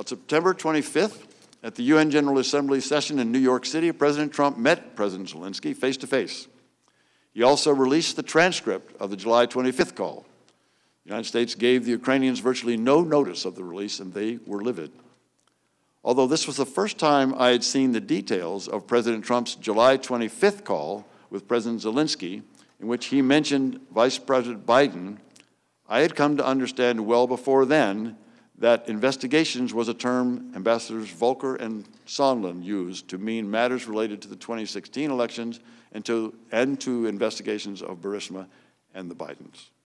On September 25th, at the UN General Assembly session in New York City, President Trump met President Zelensky face to face. He also released the transcript of the July 25th call. The United States gave the Ukrainians virtually no notice of the release, and they were livid. Although this was the first time I had seen the details of President Trump's July 25th call with President Zelensky, in which he mentioned Vice President Biden, I had come to understand well before then that investigations was a term Ambassadors Volker and Sondland used to mean matters related to the 2016 elections and to, and to investigations of Burisma and the Bidens.